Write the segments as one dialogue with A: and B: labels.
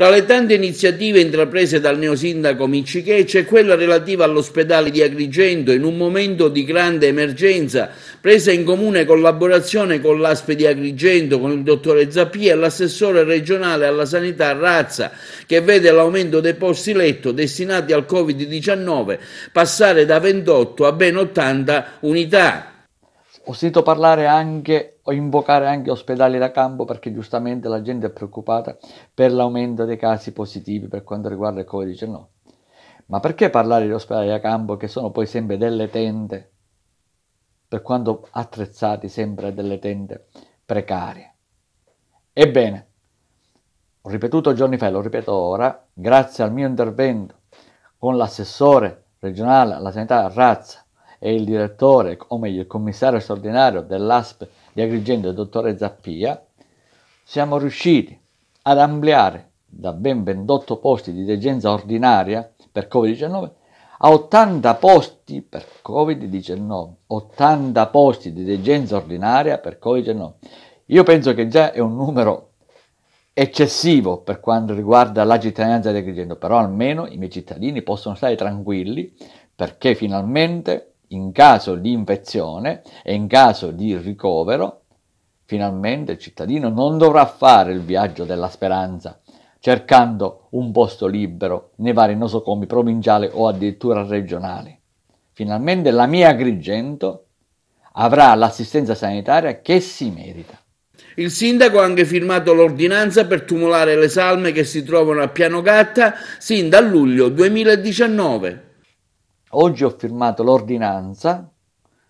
A: Tra le tante iniziative intraprese dal neosindaco Miccichè c'è quella relativa all'ospedale di Agrigento in un momento di grande emergenza, presa in comune collaborazione con l'ASPE di Agrigento, con il dottore Zappi e l'assessore regionale alla sanità Razza, che vede l'aumento dei posti letto destinati al Covid-19 passare da 28 a ben 80 unità. Ho sentito parlare
B: anche o invocare anche ospedali da campo perché giustamente la gente è preoccupata per l'aumento dei casi positivi per quanto riguarda il Covid-19. Ma perché parlare di ospedali da campo che sono poi sempre delle tende, per quanto attrezzati sempre delle tende precarie? Ebbene, ho ripetuto giorni fa e lo ripeto ora, grazie al mio intervento con l'assessore regionale alla sanità Razza e il direttore, o meglio il commissario straordinario dell'ASP di Agrigento e dottore Zappia, siamo riusciti ad ampliare da ben 28 posti di degenza ordinaria per Covid-19 a 80 posti per Covid-19, 80 posti di degenza ordinaria per Covid-19. Io penso che già è un numero eccessivo per quanto riguarda la cittadinanza di Agrigento, però almeno i miei cittadini possono stare tranquilli perché finalmente in caso di infezione e in caso di ricovero Finalmente il cittadino non dovrà fare il viaggio della speranza, cercando un posto libero nei vari nosocomi provinciali o addirittura regionali. Finalmente la mia Agrigento avrà l'assistenza
A: sanitaria che si merita. Il sindaco ha anche firmato l'ordinanza per tumulare le salme che si trovano a Piano Gatta sin dal luglio 2019.
B: Oggi ho firmato l'ordinanza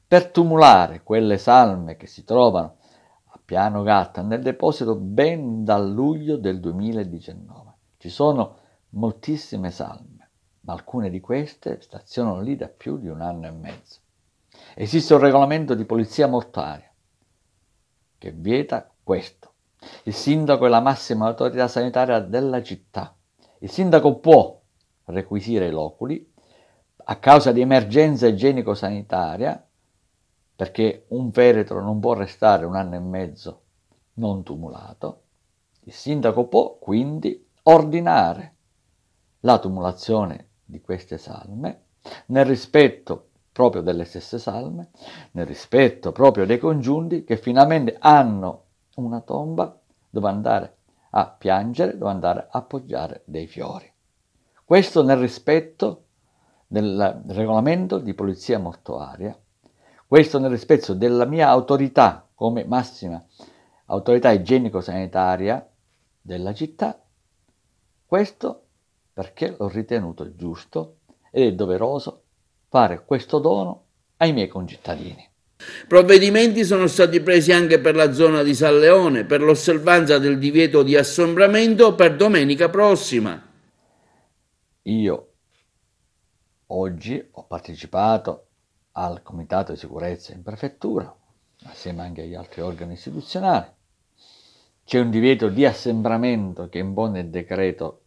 B: per tumulare quelle salme che si trovano Piano Gatta nel deposito ben dal luglio del 2019. Ci sono moltissime salme, ma alcune di queste stazionano lì da più di un anno e mezzo. Esiste un regolamento di polizia mortaria che vieta questo. Il sindaco è la massima autorità sanitaria della città. Il sindaco può requisire i loculi a causa di emergenza igienico-sanitaria perché un feretro non può restare un anno e mezzo non tumulato, il sindaco può quindi ordinare la tumulazione di queste salme nel rispetto proprio delle stesse salme, nel rispetto proprio dei congiunti che finalmente hanno una tomba dove andare a piangere, dove andare a appoggiare dei fiori. Questo nel rispetto del regolamento di polizia mortuaria questo nel rispetto della mia autorità come massima autorità igienico-sanitaria della città. Questo perché l'ho ritenuto giusto ed è doveroso fare questo dono ai miei concittadini.
A: Provvedimenti sono stati presi anche per la zona di San Leone, per l'osservanza del divieto di assombramento per domenica prossima.
B: Io oggi ho partecipato al Comitato di Sicurezza in Prefettura, assieme anche agli altri organi istituzionali. C'è un divieto di assembramento che impone il decreto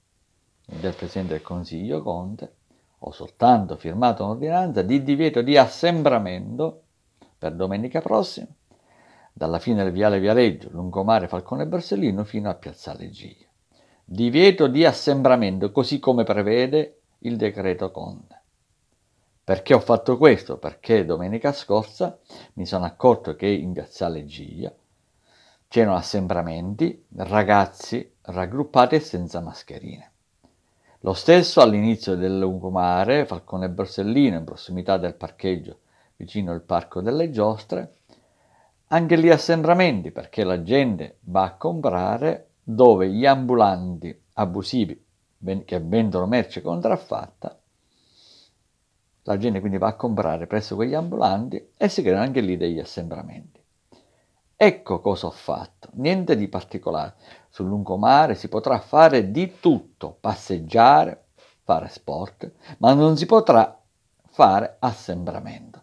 B: del Presidente del Consiglio Conte, ho soltanto firmato un'ordinanza di divieto di assembramento per domenica prossima, dalla fine del Viale Viareggio, lungomare Falcone e Borsellino fino a Piazzale Giglia. Divieto di assembramento, così come prevede il decreto Conte. Perché ho fatto questo? Perché domenica scorsa mi sono accorto che in Piazzale Giglia c'erano assembramenti, ragazzi raggruppati e senza mascherine. Lo stesso all'inizio del lungomare Falcone Borsellino, in prossimità del parcheggio vicino al Parco delle Giostre, anche lì assembramenti perché la gente va a comprare dove gli ambulanti abusivi che vendono merce contraffatta la gente quindi va a comprare presso quegli ambulanti e si creano anche lì degli assembramenti. Ecco cosa ho fatto, niente di particolare. Sul lungomare si potrà fare di tutto, passeggiare, fare sport, ma non si potrà fare assembramento.